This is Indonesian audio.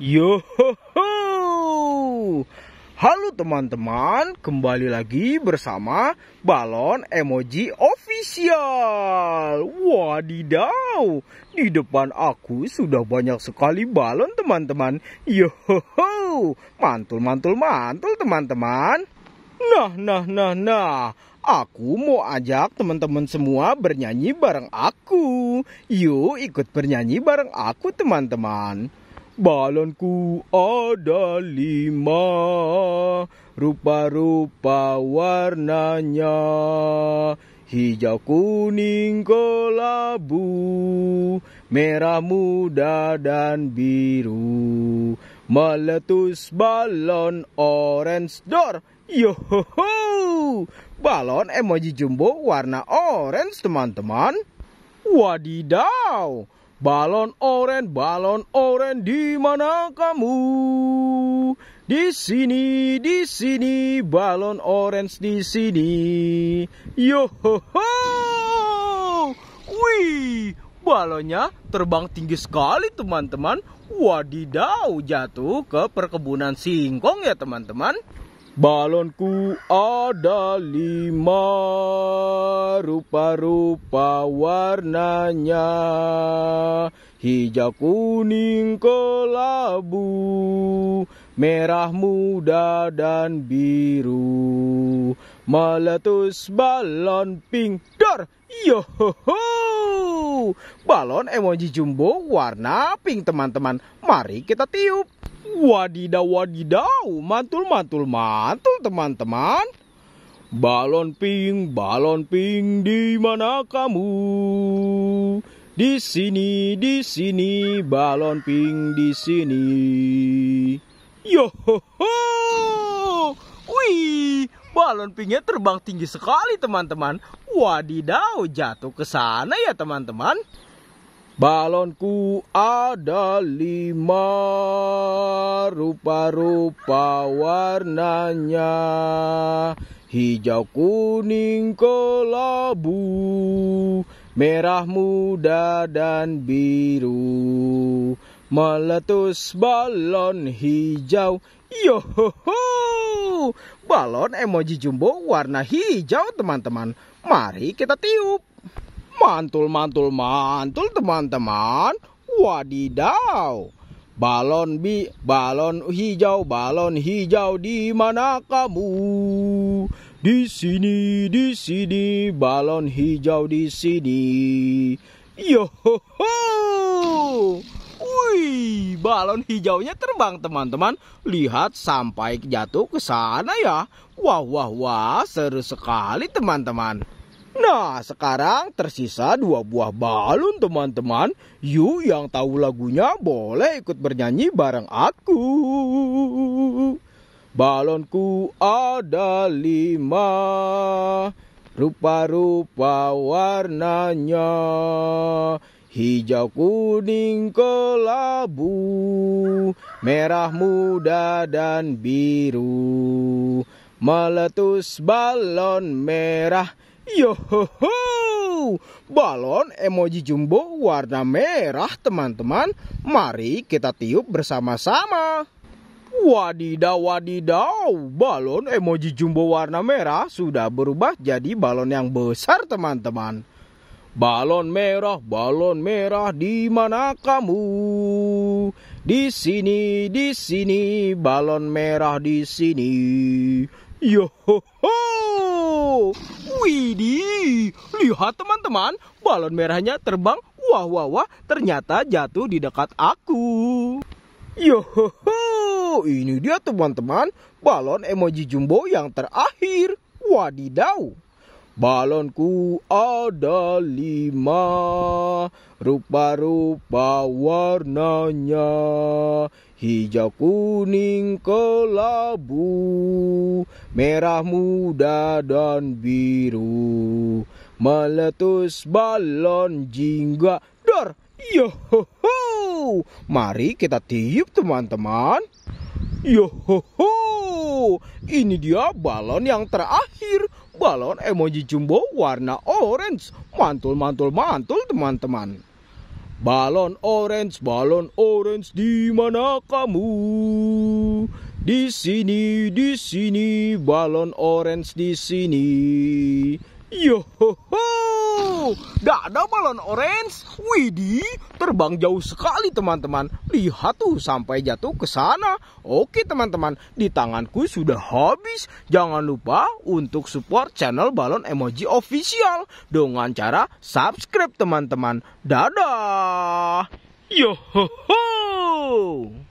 Yo ho, ho. Halo teman-teman, kembali lagi bersama Balon Emoji Official. Wadidaw, di depan aku sudah banyak sekali balon teman-teman. Yo ho, ho. mantul mantul mantul teman-teman. Nah, nah, nah, nah. Aku mau ajak teman-teman semua bernyanyi bareng aku. Yuk ikut bernyanyi bareng aku teman-teman. Balonku ada lima, rupa-rupa warnanya. Hijau kuning kelabu, merah muda dan biru. Meletus balon orange door. Yohoho! Balon emoji jumbo warna orange teman-teman. Wadidaw! Balon oren, balon oren, di mana kamu? Di sini, di sini, balon orange di sini. Yo ho ho! Wih, balonnya terbang tinggi sekali teman-teman. Wadidaw, jatuh ke perkebunan singkong ya teman-teman. Balonku ada lima rupa-rupa warnanya Hijau kuning kelabu Merah muda dan biru Meletus balon pink dor Yo ho ho Balon emoji jumbo warna pink teman-teman Mari kita tiup Wadidaw wadidaw Mantul mantul mantul teman-teman Balon pink, balon pink, di mana kamu? Di sini, di sini, balon pink di sini. Yo ho ho! Wih, balon pinknya terbang tinggi sekali teman-teman. Wadidaw, jatuh ke sana ya teman-teman. Balonku ada lima, rupa-rupa warnanya hijau kuning kelabu merah muda dan biru meletus balon hijau yo ho, ho. balon emoji jumbo warna hijau teman-teman mari kita tiup mantul mantul mantul teman-teman wadidaw balon bi balon hijau balon hijau di mana kamu di sini, di sini, balon hijau di sini. Yo ho ho. Wih, balon hijaunya terbang teman-teman. Lihat sampai jatuh ke sana ya. Wah wah wah, seru sekali teman-teman. Nah, sekarang tersisa dua buah balon teman-teman. Yuk yang tahu lagunya boleh ikut bernyanyi bareng aku. Balonku ada lima Rupa-rupa warnanya Hijau kuning kelabu Merah muda dan biru Meletus balon merah Yohoho Balon emoji jumbo warna merah teman-teman Mari kita tiup bersama-sama Wadidaw wadidaw, balon emoji jumbo warna merah sudah berubah jadi balon yang besar teman-teman. Balon merah, balon merah, di mana kamu? Di sini, di sini, balon merah di sini. Yo ho ho! Widih, lihat teman-teman, balon merahnya terbang. Wah wah wah, ternyata jatuh di dekat aku. Yo ho ho! ini dia teman-teman balon emoji jumbo yang terakhir. Wadidaw. Balonku ada lima, rupa-rupa warnanya, hijau kuning kelabu, merah muda dan biru. Meletus balon jingga, dor, yo ho ho. Mari kita tiup teman-teman. Yo ini dia balon yang terakhir. Balon emoji jumbo warna orange. Mantul, mantul, mantul teman-teman. Balon orange, balon orange, di mana kamu? Di sini, di sini, balon orange di sini. Yo Wow, ada balon orange. Widih, terbang jauh sekali teman-teman. Lihat tuh sampai jatuh ke sana. Oke teman-teman, di tanganku sudah habis. Jangan lupa untuk support channel Balon Emoji Official dengan cara subscribe teman-teman. Dadah. Yo ho ho.